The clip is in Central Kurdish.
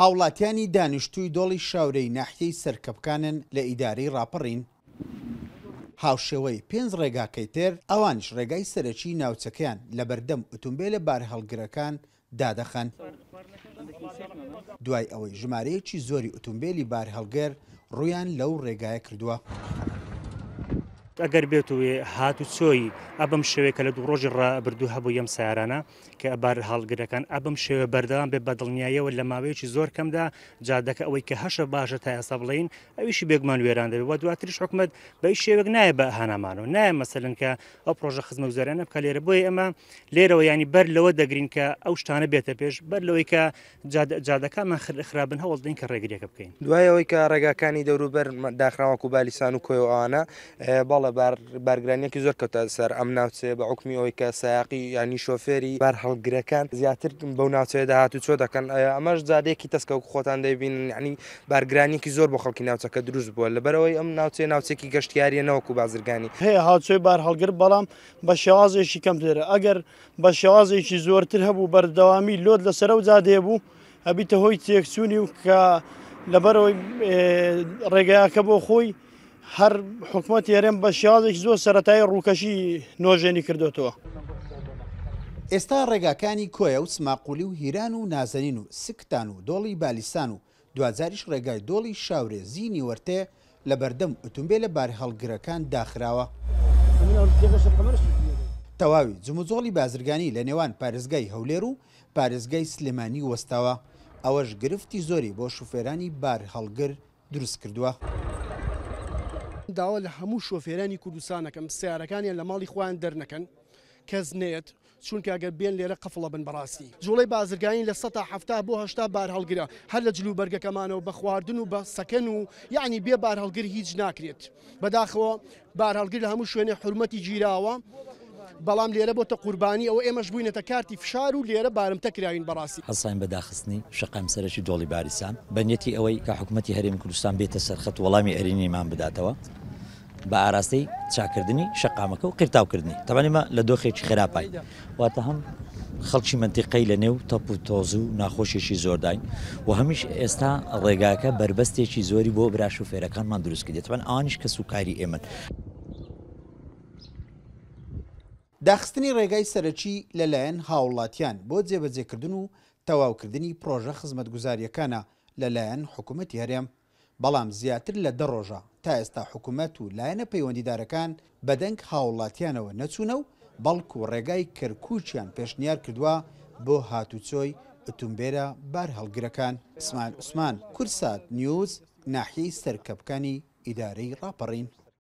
هاوڵاتیانی دانیشتووی دۆڵی شاورەی ناحیەی سەرکەبکانن لە ئیداری راپەڕین. هاوشێوەی پێنج ڕێگاکەی تر ئەوانش ڕێگای سەرەکی ناوچەکەیان لە بەردەم ئۆتومبیل لە بار هەڵگرەکان دادەخەن. دوای ئەوەی ژمارەیەکی زۆری ئۆتومبیلی بار هەڵگەر ڕویان لەو ڕێگایە کردووە. ئەگەر بێت وێ هات و چۆی ئەبم شوێ کە لە دوو ڕۆژی ڕابردوو هەبوو یەم سیارانە کە ئەبار هەڵگرەکان ئەبم شێوە بەردەوام بێ بەدڵنیایەوە لە ماوەیەکی زۆر کەمدا جادەکە ئەوەی کە هەشە باشە تا ئێستا بڵین ئەویشی بێگمان وێران دەبێت و دواتریش حکومت بەی شێوەک نایە بە هەنامانەوە نایە مەسەلن کە ئەو پرۆژە خزمە زارانە بکە لێرە بۆی ئەمە لێرەوە ینی بەر لەوە دەگرین کە ئەو شتانە بێتە پێش بەر لەوەی کە جادەکانمان خرابن هەوڵ دین کە ڕێگریەکە بکەین دوایەوەی کە ڕێگاکانی دەوروبەر داخراوە و بالیسان و کۆیوانە باڵ هەڵە بارگرانیەکی زۆر کەوتە سەر ئەم ناوچێ بە حکمی ئەوی کە سایقی ینی شۆفێری بار هەڵگرەکان زیاتر بەو ناوچەیە داهات و چۆ دەکەن ئەمەش زادێکی تەسکە و خۆتان دەبین ینی بارگرانیکی زۆر بۆ خەڵکی ناوچەکە دروست بووە لەبەرەوەی ئەم ناوچێ ناوچێکی گەشتیاریە نەوەکو بازرگانی هەیە هاوچۆی بار هەڵگر بەڵام بە شێوازێکی کەمترە ئەگەر بە شێوازێکی زۆرتر هەبوو بەردەوامی لۆت لەسەرە و زادێ بوو هەبیتە هۆی تێکچوونی و کە لەبەرەوەی ڕێگایەکە بۆ خۆی هەر حکوومەت یارێن بە شیازێک زۆر سەتای ڕووکەشی نۆژێنی کردوێتەوە. ئێستا ڕێگاکانی کۆیە و سماقولی و هیران و نازەنین و سکتان و دۆڵی بالیسان و دوزاریش ڕێگای دۆڵی شاورێ زیینی وەرتەیە لە بەردەم ئۆتومبیل لە بار هەڵگرەکان داخراوە. تەواوی جموزۆڵی بازرگانی لە نێوان پارێزگای هەولێر و پارێزگای سلێمانی وەستاوە ئەوەش گرفتی زۆری بۆ شوفێرانی بار هەڵگر دروست کردووە. داوا لە هەموو شۆفێرانی کوردستانەکەم سیارەکانیان لە ماڵی خۆیان دەرنەکەن کەس نێت چونکە ئەگەر بێن لێرە قفڵە بن بەڕاستی جوڵی بازرگانی لە 1970 بۆ هشتا بار هەڵگرە هەر لە جللو بەرگەکەمانەوە بە خواردن و بە سەکەن و یعنی بێ بار هەڵگر هیچ ناکرێت بەداخەوە بار هەڵگر لە هەموو شوێنێ حرمەتی گیراوە بەڵام لێرە بۆتە قوربانی ئەو ئێمەش بووینەتە کارتی فشار و لێرە بارمتە کراوین بەڕاستی حەسان بەداخستنی شقام سەرەکی دۆڵی باریسان بەنیەتی ئەوەی کە حکوومەتتی هەرێم کوردستان بێتە سەرخەت وەڵامی ئەرینیمان بداتەوە بە ئاراستەی چاکردنی شقامەکە و قرتاوکردنی تەوانێمە لە دۆخێکی خراپای واتە هەم خەڵکی منتیقەی لە نێو تەپ و تۆز و ناخۆشێکی زۆرداین و هەمیش ئێستا ڕێگاکە بربەستێکی زۆری بۆ براشوفێرەکانمان دروست کردێتوان ئانیش کە سوکاری ئێمە. داخستنی ڕێگای سەرەکی لەلایەن هاوڵاتیان بۆ جێبەجێکردن و تەواوکردنی پرۆژە خزمەتگوزاریەکانە لەلایەن حکوومەتی هەرێم بەڵام زیاتر لە دەڕۆژە تا ئێستا حکوومەت و لایەنە پەیوەندیدارەکان بەدەنگ هاوڵاتیانەوە نەچوونە و بەڵکو ڕێگای کەرکوچیان پێشنیار کردووە بۆ هاتوچۆی ئۆتومبێرە بار هەڵگرەکان سمان عوسمان کورسات نیوز ناحی سەرکەپکانی ئیدارەی ڕاپەڕین.